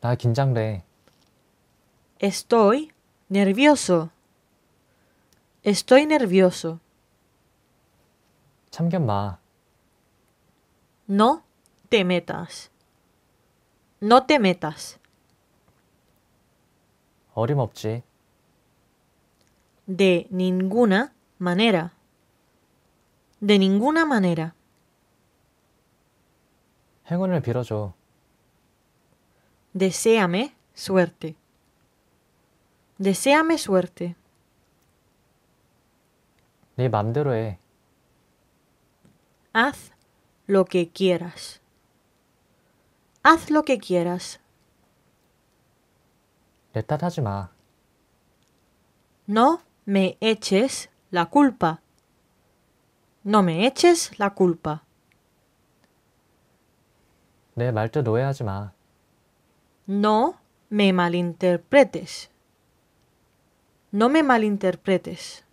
나 긴장돼. Estoy nervioso. Estoy nervioso. 참견 마. No te metas. No te metas. 어림없지. De ninguna manera. De ninguna manera. 행운을 빌어줘. Deséame suerte. Deséame suerte. 내 맘대로 해. Haz lo que quieras. Haz lo que quieras. tat 마. No me eches la culpa. No me eches la culpa. 내 말뜻 hazi 마. No me malinterpretes. No me malinterpretes.